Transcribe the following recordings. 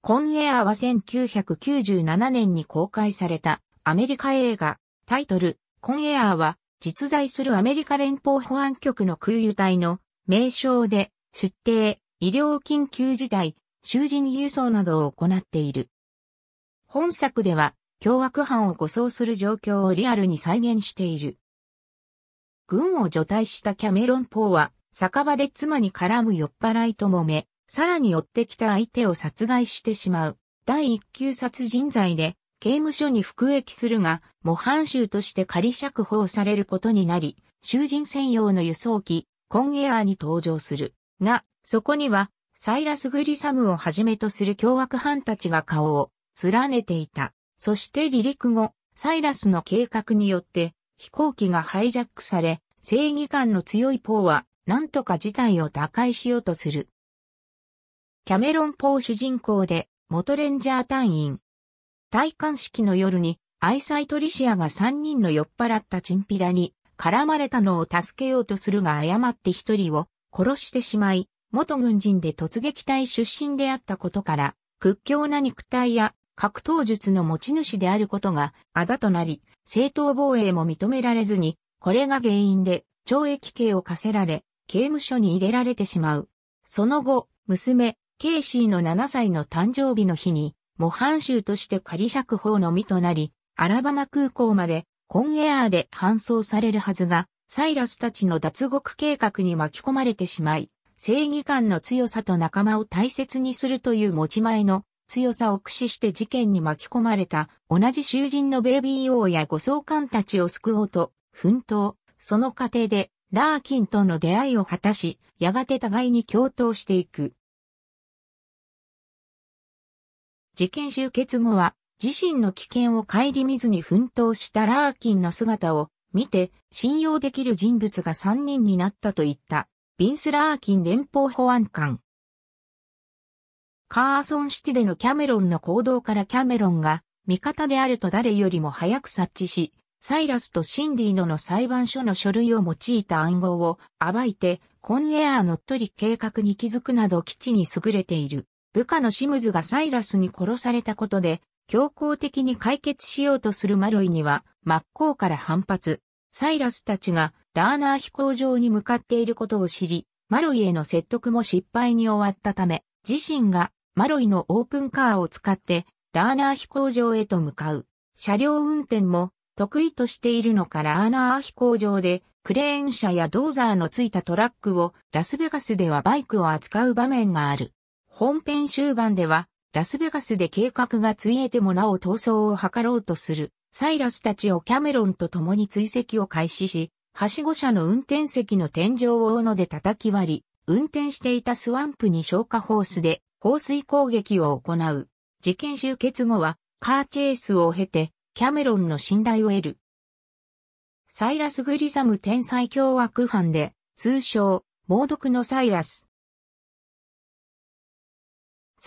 コンエアは1997年に公開されたアメリカ映画、タイトル、コンエアは実在するアメリカ連邦保安局の空輸隊の名称で出廷、医療緊急事態、囚人輸送などを行っている。本作では凶悪犯を護送する状況をリアルに再現している。軍を除隊したキャメロン・ポーは酒場で妻に絡む酔っ払いと揉め、さらに追ってきた相手を殺害してしまう。第一級殺人罪で刑務所に服役するが、模範囚として仮釈放されることになり、囚人専用の輸送機、コンエアーに登場する。が、そこには、サイラス・グリサムをはじめとする凶悪犯たちが顔を連ねていた。そして離陸後、サイラスの計画によって飛行機がハイジャックされ、正義感の強いポーは何とか事態を打開しようとする。キャメロン・ポー主人公で、元レンジャー隊員。戴冠式の夜に、愛妻トリシアが3人の酔っ払ったチンピラに、絡まれたのを助けようとするが誤って一人を殺してしまい、元軍人で突撃隊出身であったことから、屈強な肉体や格闘術の持ち主であることがあだとなり、正当防衛も認められずに、これが原因で懲役刑を課せられ、刑務所に入れられてしまう。その後、娘、ケイシーの7歳の誕生日の日に、模範囚として仮釈放の身となり、アラバマ空港までコンエアーで搬送されるはずが、サイラスたちの脱獄計画に巻き込まれてしまい、正義感の強さと仲間を大切にするという持ち前の強さを駆使して事件に巻き込まれた同じ囚人のベイビー王や護送官たちを救おうと奮闘、その過程でラーキンとの出会いを果たし、やがて互いに共闘していく。事件終結後は、自身の危険を顧みずに奮闘したラーキンの姿を見て、信用できる人物が3人になったと言った、ビンス・ラーキン連邦保安官。カーソンシティでのキャメロンの行動からキャメロンが、味方であると誰よりも早く察知し、サイラスとシンディのの裁判所の書類を用いた暗号を暴いて、コンエアー乗っ取り計画に気づくなど基地に優れている。部下のシムズがサイラスに殺されたことで、強行的に解決しようとするマロイには、真っ向から反発。サイラスたちがラーナー飛行場に向かっていることを知り、マロイへの説得も失敗に終わったため、自身がマロイのオープンカーを使ってラーナー飛行場へと向かう。車両運転も得意としているのかラーナー飛行場でクレーン車やドーザーのついたトラックをラスベガスではバイクを扱う場面がある。本編終盤では、ラスベガスで計画がついえてもなお逃走を図ろうとする、サイラスたちをキャメロンと共に追跡を開始し、はしご車の運転席の天井を斧で叩き割り、運転していたスワンプに消火ホースで放水攻撃を行う。事件終結後は、カーチェイスを経て、キャメロンの信頼を得る。サイラス・グリザム天才凶悪犯で、通称、猛毒のサイラス。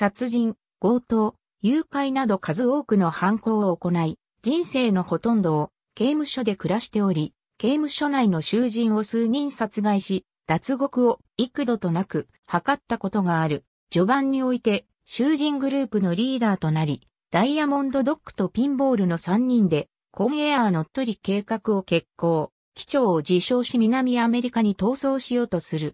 殺人、強盗、誘拐など数多くの犯行を行い、人生のほとんどを刑務所で暮らしており、刑務所内の囚人を数人殺害し、脱獄を幾度となく図ったことがある。序盤において、囚人グループのリーダーとなり、ダイヤモンドドッグとピンボールの3人で、コンエアー乗っ取り計画を決行、機長を自称し南アメリカに逃走しようとする。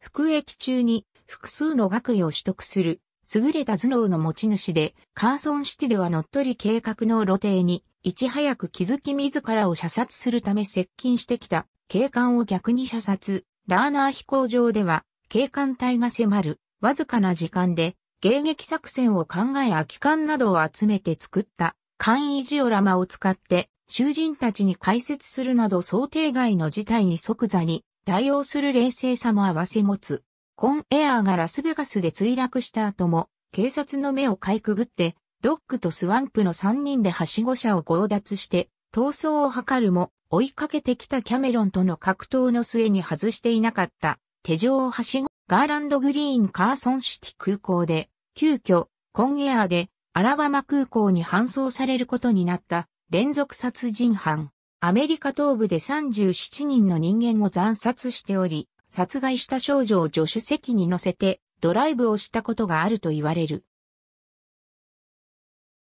服役中に複数の学位を取得する優れた頭脳の持ち主で、カーソンシティでは乗っ取り計画の露呈に、いち早く気づき自らを射殺するため接近してきた警官を逆に射殺。ラーナー飛行場では、警官隊が迫る、わずかな時間で、迎撃作戦を考え空き缶などを集めて作った、簡易ジオラマを使って、囚人たちに解説するなど想定外の事態に即座に対応する冷静さも合わせ持つ。コンエアーがラスベガスで墜落した後も、警察の目をかいくぐって、ドックとスワンプの3人ではしご車を強奪して、逃走を図るも、追いかけてきたキャメロンとの格闘の末に外していなかった、手錠をはしご、ガーランドグリーンカーソンシティ空港で、急遽、コンエアーで、アラバマ空港に搬送されることになった連続殺人犯。アメリカ東部で37人の人間を惨殺しており、殺害した少女を助手席に乗せてドライブをしたことがあると言われる。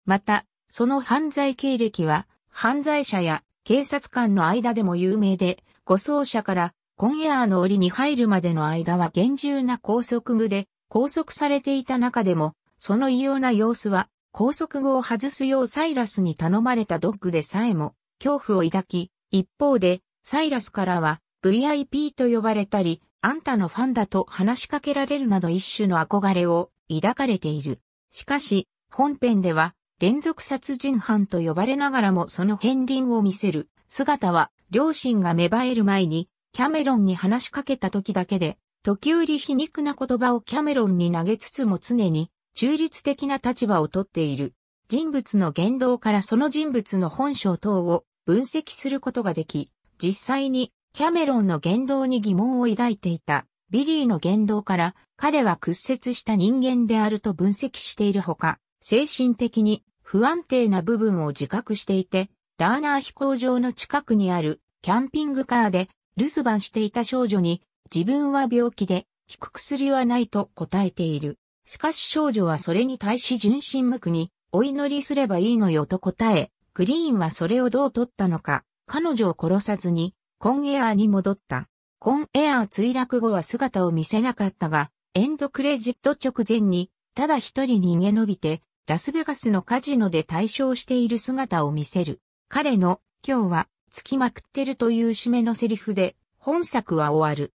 また、その犯罪経歴は、犯罪者や警察官の間でも有名で、護送車からコンエアーの檻に入るまでの間は厳重な拘束具で、拘束されていた中でも、その異様な様子は、拘束具を外すようサイラスに頼まれたドッグでさえも、恐怖を抱き、一方で、サイラスからは、VIP と呼ばれたり、あんたのファンだと話しかけられるなど一種の憧れを抱かれている。しかし、本編では連続殺人犯と呼ばれながらもその片鱗を見せる姿は両親が芽生える前にキャメロンに話しかけた時だけで、時折皮肉な言葉をキャメロンに投げつつも常に中立的な立場をとっている。人物の言動からその人物の本性等を分析することができ、実際にキャメロンの言動に疑問を抱いていたビリーの言動から彼は屈折した人間であると分析しているほか、精神的に不安定な部分を自覚していて、ラーナー飛行場の近くにあるキャンピングカーで留守番していた少女に自分は病気で効く薬はないと答えている。しかし少女はそれに対し純真無垢にお祈りすればいいのよと答え、グリーンはそれをどう取ったのか、彼女を殺さずにコンエアーに戻った。コンエアー墜落後は姿を見せなかったが、エンドクレジット直前に、ただ一人逃げ延びて、ラスベガスのカジノで対象している姿を見せる。彼の、今日は、つきまくってるという締めのセリフで、本作は終わる。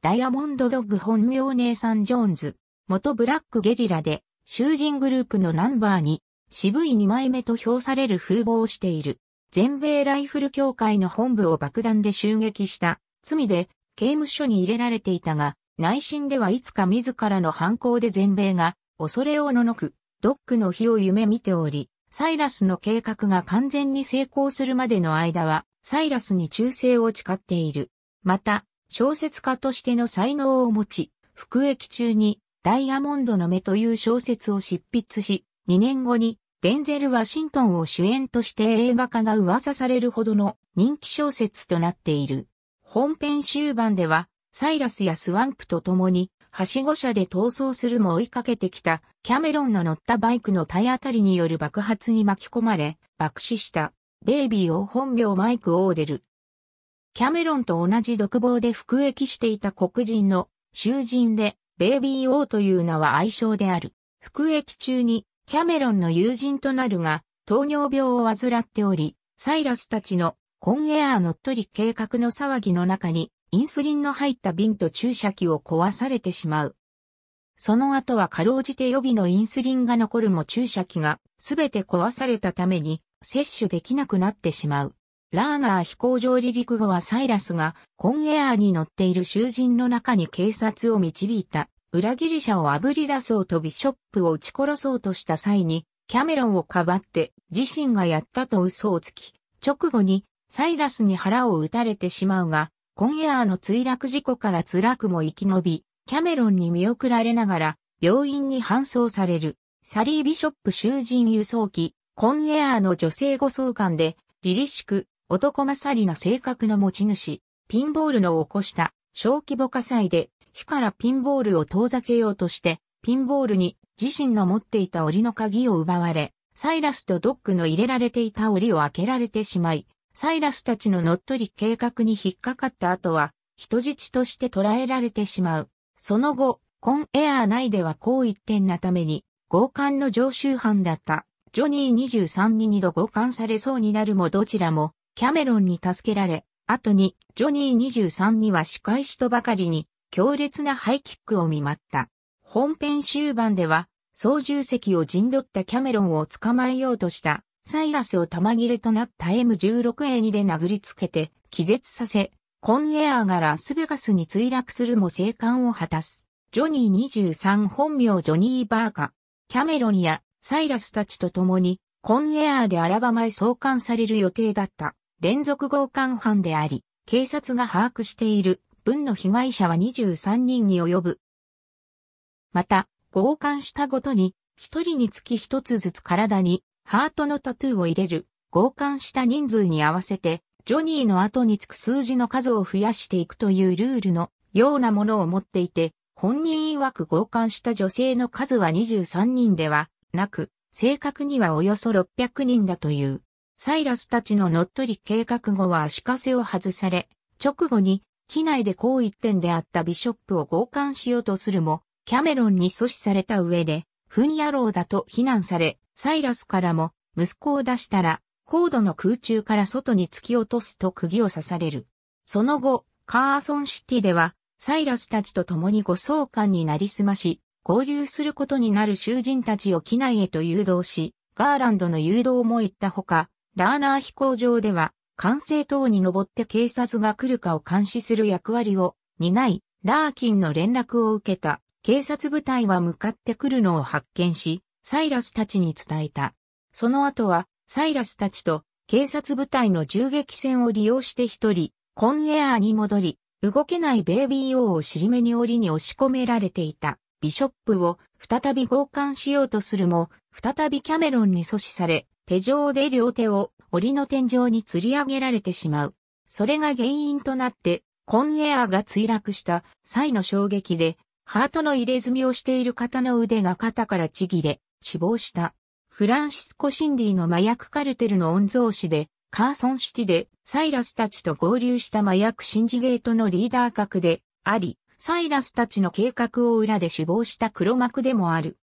ダイヤモンドドッグ本名姉さん・ジョーンズ、元ブラックゲリラで、囚人グループのナンバーに、渋い二枚目と評される風貌をしている。全米ライフル協会の本部を爆弾で襲撃した罪で刑務所に入れられていたが、内心ではいつか自らの犯行で全米が恐れをののく、ドックの日を夢見ており、サイラスの計画が完全に成功するまでの間は、サイラスに忠誠を誓っている。また、小説家としての才能を持ち、服役中にダイヤモンドの目という小説を執筆し、2年後にデンゼル・ワシントンを主演として映画化が噂されるほどの人気小説となっている。本編終盤では、サイラスやスワンプと共に、はしご車で逃走するも追いかけてきた、キャメロンの乗ったバイクの体当たりによる爆発に巻き込まれ、爆死した、ベイビーを本名マイク・オーデル。キャメロンと同じ独房で服役していた黒人の囚人で、ベイビー・オーという名は愛称である。服役中にキャメロンの友人となるが、糖尿病を患っており、サイラスたちのコンエアー乗っ取り計画の騒ぎの中に、インスリンの入った瓶と注射器を壊されてしまう。その後はかろうじて予備のインスリンが残るも注射器がすべて壊されたために摂取できなくなってしまう。ラーナー飛行場離陸後はサイラスがコンエアーに乗っている囚人の中に警察を導いた。裏切り者を炙り出そうとビショップを撃ち殺そうとした際に、キャメロンをかばって自身がやったと嘘をつき、直後にサイラスに腹を撃たれてしまうが、コンエアーの墜落事故から辛くも生き延び、キャメロンに見送られながら病院に搬送される。サリー・ビショップ囚人輸送機、コンエアーの女性護送官で、凛々しく男勝りな性格の持ち主、ピンボールの起こした小規模火災で火からピンボールを遠ざけようとして、ピンボールに自身の持っていた檻の鍵を奪われ、サイラスとドックの入れられていた檻を開けられてしまい、サイラスたちの乗っ取り計画に引っかかった後は、人質として捕らえられてしまう。その後、コンエアー内ではこう一点なために、強姦の常習犯だった。ジョニー23に二度強姦されそうになるもどちらも、キャメロンに助けられ、後に、ジョニー23には仕返しとばかりに、強烈なハイキックを見舞った。本編終盤では、操縦席を陣取ったキャメロンを捕まえようとした、サイラスを玉切れとなった M16A2 で殴りつけて、気絶させ、コンエアーがラスベガスに墜落するも生還を果たす。ジョニー23本名ジョニー・バーカ、キャメロンやサイラスたちと共に、コンエアーでアラバマへ送還される予定だった、連続強姦犯であり、警察が把握している分の被害者は23人に及ぶ。また、強姦したごとに、一人につき一つずつ体に、ハートのタトゥーを入れる、強姦した人数に合わせて、ジョニーの後につく数字の数を増やしていくというルールのようなものを持っていて、本人曰く強姦した女性の数は23人ではなく、正確にはおよそ600人だという。サイラスたちの乗っ取り計画後は足かせを外され、直後に機内で好一点であったビショップを強姦しようとするも、キャメロンに阻止された上で、ふに野郎だと非難され、サイラスからも、息子を出したら、高度の空中から外に突き落とすと釘を刺される。その後、カーソンシティでは、サイラスたちと共に護送官になりすまし、合流することになる囚人たちを機内へと誘導し、ガーランドの誘導も行ったほか、ラーナー飛行場では、管制塔に登って警察が来るかを監視する役割を担い、ラーキンの連絡を受けた警察部隊が向かってくるのを発見し、サイラスたちに伝えた。その後は、サイラスたちと警察部隊の銃撃戦を利用して一人、コンエアーに戻り、動けないベイビー王を尻目に檻に押し込められていたビショップを再び強姦しようとするも、再びキャメロンに阻止され、手錠で両手を檻の天井に吊り上げられてしまう。それが原因となって、コンエアが墜落した際の衝撃で、ハートの入れ墨をしている方の腕が肩からちぎれ、死亡した。フランシスコ・シンディの麻薬カルテルの御曹司で、カーソンシティでサイラスたちと合流した麻薬シンジゲートのリーダー格であり、サイラスたちの計画を裏で死亡した黒幕でもある。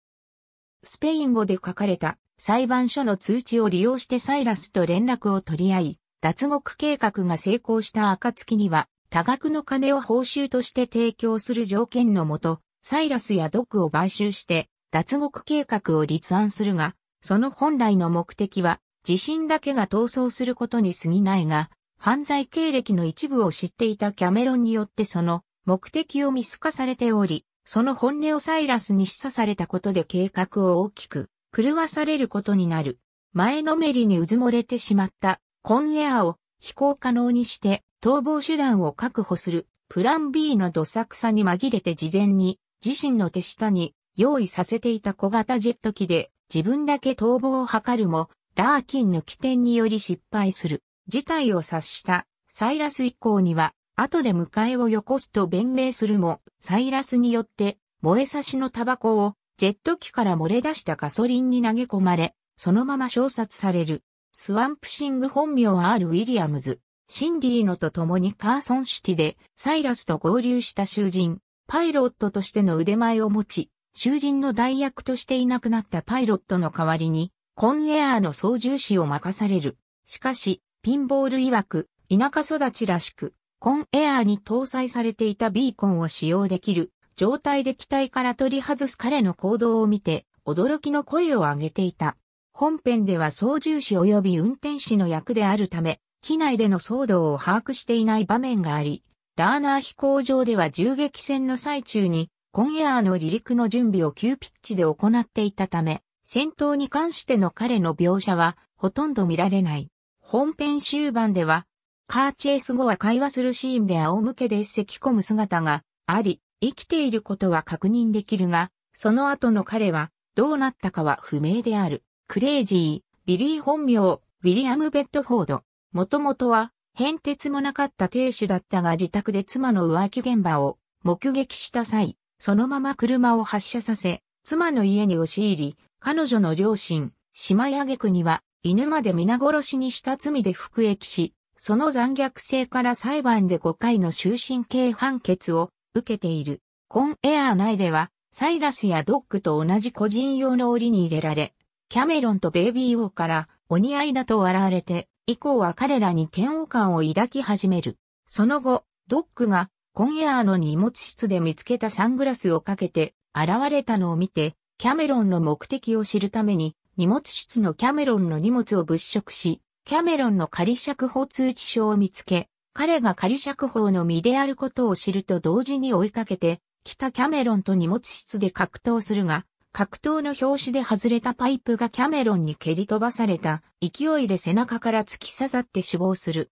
スペイン語で書かれた裁判所の通知を利用してサイラスと連絡を取り合い、脱獄計画が成功した暁には、多額の金を報酬として提供する条件のもと、サイラスやドクを買収して、脱獄計画を立案するが、その本来の目的は、自身だけが逃走することに過ぎないが、犯罪経歴の一部を知っていたキャメロンによってその目的を見透かされており、その本音をサイラスに示唆されたことで計画を大きく狂わされることになる。前のめりにうずもれてしまったコンエアを飛行可能にして逃亡手段を確保するプラン B のどさくさに紛れて事前に自身の手下に用意させていた小型ジェット機で自分だけ逃亡を図るもラーキンの起点により失敗する事態を察したサイラス以降には後で迎えをよこすと弁明するもサイラスによって燃え差しのタバコをジェット機から漏れ出したガソリンに投げ込まれ、そのまま焼殺される。スワンプシング本名はる。ウィリアムズ、シンディーノと共にカーソンシティでサイラスと合流した囚人、パイロットとしての腕前を持ち、囚人の代役としていなくなったパイロットの代わりに、コンエアーの操縦士を任される。しかし、ピンボール曰く、田舎育ちらしく、コンエアーに搭載されていたビーコンを使用できる状態で機体から取り外す彼の行動を見て、驚きの声を上げていた。本編では操縦士及び運転士の役であるため、機内での騒動を把握していない場面があり、ラーナー飛行場では銃撃戦の最中に、コンエアーの離陸の準備を急ピッチで行っていたため、戦闘に関しての彼の描写はほとんど見られない。本編終盤では、カーチェイス後は会話するシーンで仰向けで咳込む姿があり、生きていることは確認できるが、その後の彼はどうなったかは不明である。クレイジー、ビリー本名、ウィリアム・ベッドフォード。もともとは、変哲もなかった亭主だったが自宅で妻の浮気現場を目撃した際、そのまま車を発車させ、妻の家に押し入り、彼女の両親、島屋挙句には、犬まで皆殺しにした罪で服役し、その残虐性から裁判で5回の終身刑判決を受けている。コンエアー内では、サイラスやドッグと同じ個人用の檻に入れられ、キャメロンとベイビー王からお似合いだと笑われて、以降は彼らに嫌悪感を抱き始める。その後、ドッグがコンエアーの荷物室で見つけたサングラスをかけて現れたのを見て、キャメロンの目的を知るために、荷物室のキャメロンの荷物を物色し、キャメロンの仮釈放通知書を見つけ、彼が仮釈放の身であることを知ると同時に追いかけて、北キャメロンと荷物室で格闘するが、格闘の表紙で外れたパイプがキャメロンに蹴り飛ばされた、勢いで背中から突き刺さって死亡する。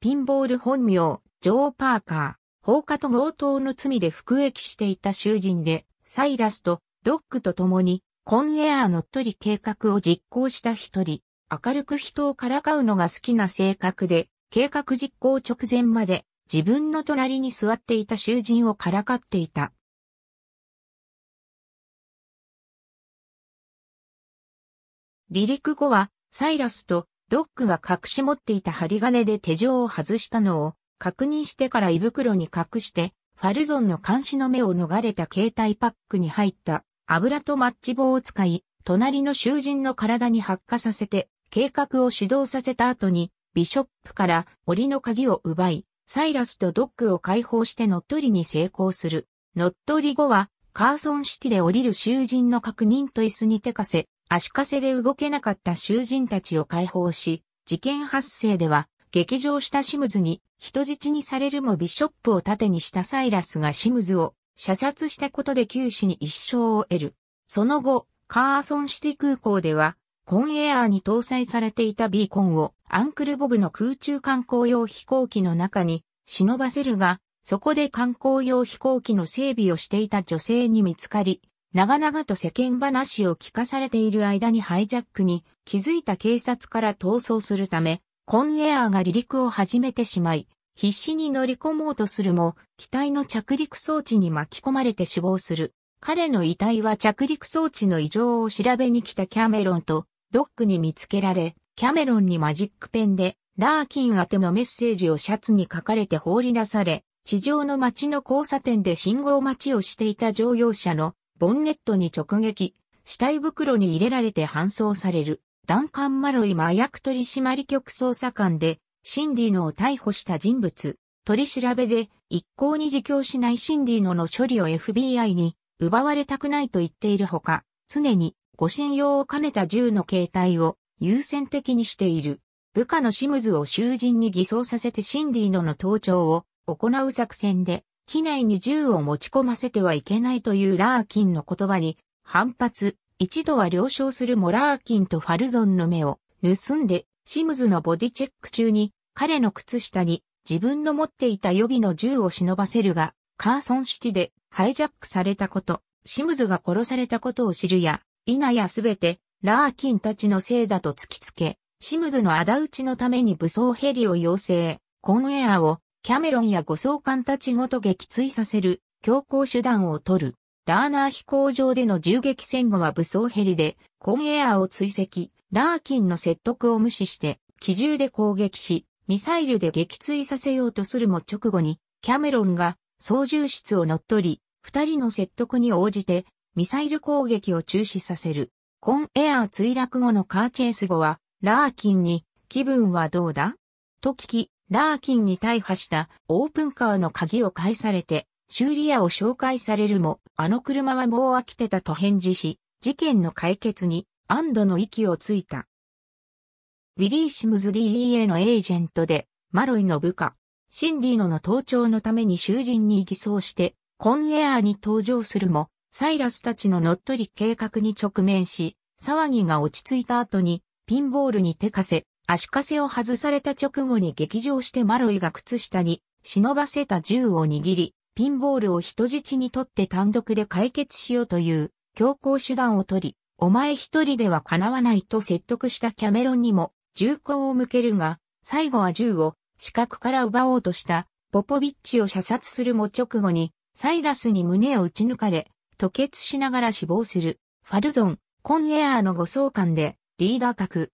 ピンボール本名、ジョー・パーカー、放火と強盗の罪で服役していた囚人で、サイラスとドッグと共に、コンエアー乗っ取り計画を実行した一人、明るく人をからかうのが好きな性格で、計画実行直前まで自分の隣に座っていた囚人をからかっていた。離陸後は、サイラスとドックが隠し持っていた針金で手錠を外したのを確認してから胃袋に隠して、ファルゾンの監視の目を逃れた携帯パックに入った油とマッチ棒を使い、隣の囚人の体に発火させて、計画を始動させた後に、ビショップから檻の鍵を奪い、サイラスとドッグを解放して乗っ取りに成功する。乗っ取り後は、カーソンシティで降りる囚人の確認と椅子に手かせ、足かせで動けなかった囚人たちを解放し、事件発生では、劇場したシムズに人質にされるもビショップを盾にしたサイラスがシムズを射殺したことで九死に一生を得る。その後、カーソンシティ空港では、コンエアーに搭載されていたビーコンをアンクルボブの空中観光用飛行機の中に忍ばせるが、そこで観光用飛行機の整備をしていた女性に見つかり、長々と世間話を聞かされている間にハイジャックに気づいた警察から逃走するため、コンエアーが離陸を始めてしまい、必死に乗り込もうとするも、機体の着陸装置に巻き込まれて死亡する。彼の遺体は着陸装置の異常を調べに来たキャメロンとドックに見つけられ、キャメロンにマジックペンで、ラーキン宛てのメッセージをシャツに書かれて放り出され、地上の街の交差点で信号待ちをしていた乗用車のボンネットに直撃、死体袋に入れられて搬送される、ダンカン・マロイ麻薬取締局捜査官で、シンディノを逮捕した人物、取り調べで一向に自供しないシンディノの処理を FBI に奪われたくないと言っているほか、常にご信用を兼ねた銃の携帯を優先的にしている。部下のシムズを囚人に偽装させてシンディーノの盗聴を行う作戦で、機内に銃を持ち込ませてはいけないというラーキンの言葉に反発、一度は了承するモラーキンとファルゾンの目を盗んで、シムズのボディチェック中に彼の靴下に自分の持っていた予備の銃を忍ばせるが、カーソンシティでハイジャックされたこと、シムズが殺されたことを知るや、いなやすべてラーキンたちのせいだと突きつけ、シムズの仇討ちのために武装ヘリを要請、コンエアをキャメロンや護送艦たちごと撃墜させる強硬手段を取る。ラーナー飛行場での銃撃戦後は武装ヘリでコンエアを追跡、ラーキンの説得を無視して機銃で攻撃し、ミサイルで撃墜させようとするも直後にキャメロンが操縦室を乗っ取り、二人の説得に応じてミサイル攻撃を中止させる。コンエアー墜落後のカーチェイス後は、ラーキンに、気分はどうだと聞き、ラーキンに大破したオープンカーの鍵を返されて、修理屋を紹介されるも、あの車はもう飽きてたと返事し、事件の解決に安堵の息をついた。ウィリー・シムズ DEA のエージェントで、マロイの部下、シンディーノの盗聴のために囚人に偽装して、コンエアーに登場するも、サイラスたちの乗っ取り計画に直面し、騒ぎが落ち着いた後に、ピンボールに手かせ、足かせを外された直後に劇場してマロイが靴下に忍ばせた銃を握り、ピンボールを人質にとって単独で解決しようという強行手段を取り、お前一人では叶わないと説得したキャメロンにも銃口を向けるが、最後は銃を死角から奪おうとしたポポビッチを射殺するも直後にサイラスに胸を撃ち抜かれ、吐血しながら死亡する、ファルゾン、コンエアーの護送官で、リーダー格。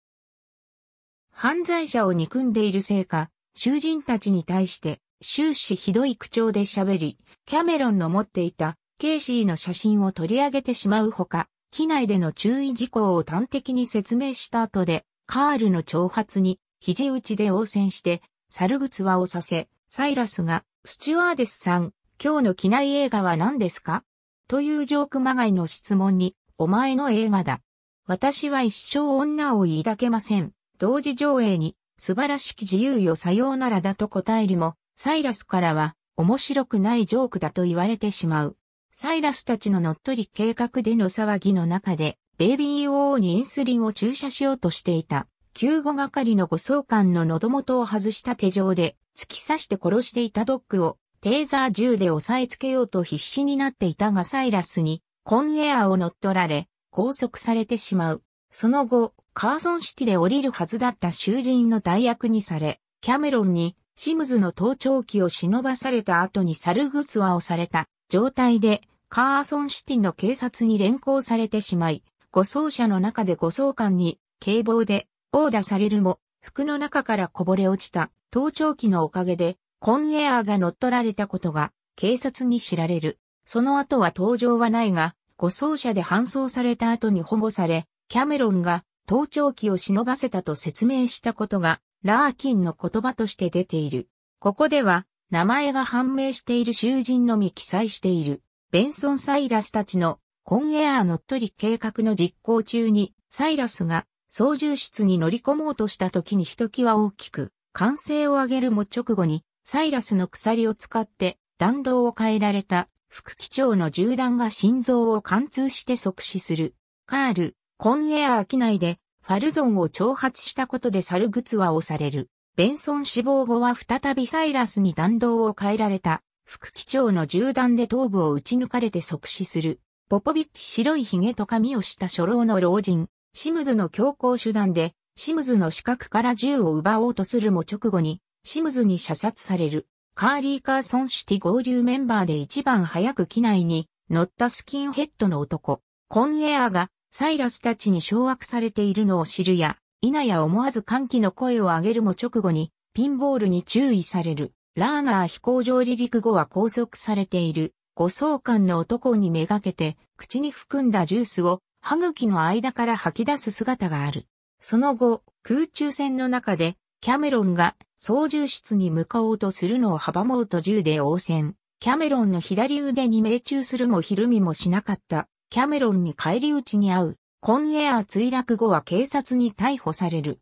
犯罪者を憎んでいるせいか、囚人たちに対して、終始ひどい口調で喋り、キャメロンの持っていた、ケイシーの写真を取り上げてしまうほか、機内での注意事項を端的に説明した後で、カールの挑発に、肘打ちで応戦して、猿靴輪をさせ、サイラスが、スチュワーデスさん、今日の機内映画は何ですかというジョークまがいの質問に、お前の映画だ。私は一生女を抱けません。同時上映に、素晴らしき自由よさようならだと答えるも、サイラスからは、面白くないジョークだと言われてしまう。サイラスたちの乗っ取り計画での騒ぎの中で、ベイビー王にインスリンを注射しようとしていた。救護係の護送官の喉元を外した手錠で突き刺して殺していたドッグをテーザー銃で押さえつけようと必死になっていたがサイラスにコンエアを乗っ取られ、拘束されてしまう。その後、カーソンシティで降りるはずだった囚人の代役にされ、キャメロンにシムズの盗聴器を忍ばされた後に猿グツワをされた状態で、カーソンシティの警察に連行されてしまい、護送車の中で護送官に警棒で殴打されるも、服の中からこぼれ落ちた盗聴器のおかげでコンエアーが乗っ取られたことが警察に知られる。その後は登場はないが、護送車で搬送された後に保護され、キャメロンが盗聴器を忍ばせたと説明したことが、ラーキンの言葉として出ている。ここでは、名前が判明している囚人のみ記載している。ベンソン・サイラスたちのコンエアー乗っ取り計画の実行中に、サイラスが操縦室に乗り込もうとした時にひときわ大きく、歓声を上げるも直後に、サイラスの鎖を使って弾道を変えられた副機長の銃弾が心臓を貫通して即死する。カール、コンエアー機内でファルゾンを挑発したことでサルグツワをされる。ベンソン死亡後は再びサイラスに弾道を変えられた。副機長の銃弾で頭部を撃ち抜かれて即死する。ポポビッチ白い髭と髪をした初老の老人。シムズの強行手段で、シムズの死角から銃を奪おうとするも直後に、シムズに射殺される。カーリー・カーソンシティ合流メンバーで一番早く機内に乗ったスキンヘッドの男、コンエアがサイラスたちに掌握されているのを知るや、否や思わず歓喜の声を上げるも直後にピンボールに注意される。ラーナー飛行場離陸後は拘束されている護送官の男にめがけて口に含んだジュースを歯茎の間から吐き出す姿がある。その後、空中戦の中でキャメロンが操縦室に向かおうとするのを阻もうと銃で応戦。キャメロンの左腕に命中するもひるみもしなかった。キャメロンに返り討ちに遭う。コンエア墜落後は警察に逮捕される。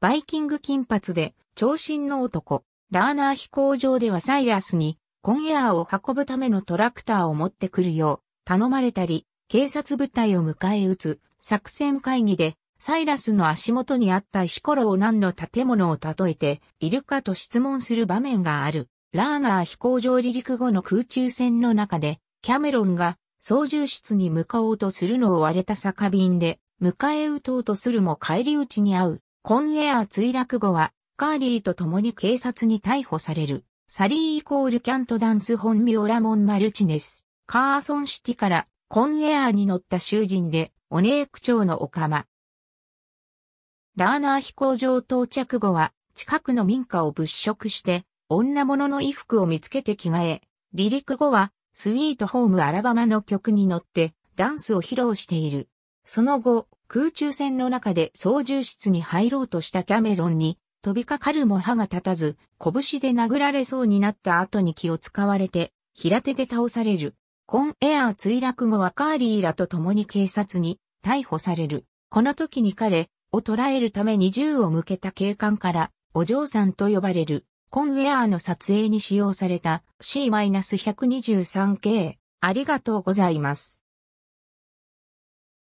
バイキング金髪で、長身の男。ラーナー飛行場ではサイラスに、コンエアを運ぶためのトラクターを持ってくるよう、頼まれたり、警察部隊を迎え撃つ、作戦会議で、サイラスの足元にあった石ころを何の建物を例えているかと質問する場面がある。ラーナー飛行場離陸後の空中戦の中で、キャメロンが操縦室に向かおうとするのを割れた酒瓶で、迎え撃とうとするも帰り討ちに遭う。コンエア墜落後は、カーリーと共に警察に逮捕される。サリーイコールキャントダンス本名ラモン・マルチネス。カーソンシティからコンエアに乗った囚人で、オネーク町のオカマ。ラーナー飛行場到着後は、近くの民家を物色して、女物の衣服を見つけて着替え、離陸後は、スイートホームアラバマの曲に乗って、ダンスを披露している。その後、空中戦の中で操縦室に入ろうとしたキャメロンに、飛びかかるも歯が立たず、拳で殴られそうになった後に気を使われて、平手で倒される。コンエアー墜落後はカーリーらと共に警察に逮捕される。この時に彼、を捉えるために銃を向けた警官からお嬢さんと呼ばれるコンウェアの撮影に使用された C-123 k ありがとうございます。